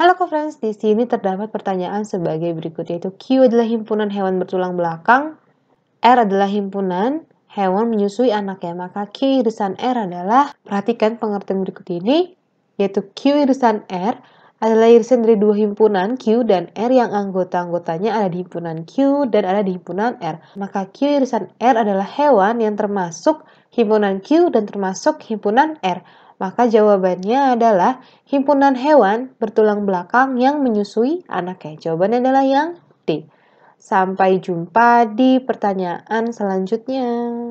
Halo co-friends, di sini terdapat pertanyaan sebagai berikut yaitu Q adalah himpunan hewan bertulang belakang, R adalah himpunan hewan menyusui anaknya, maka Q irisan R adalah, perhatikan pengertian berikut ini, yaitu Q irisan R adalah irisan dari dua himpunan Q dan R yang anggota-anggotanya ada di himpunan Q dan ada di himpunan R. Maka Q irisan R adalah hewan yang termasuk himpunan Q dan termasuk himpunan R. Maka jawabannya adalah himpunan hewan bertulang belakang yang menyusui anaknya. Jawabannya adalah yang D. Sampai jumpa di pertanyaan selanjutnya.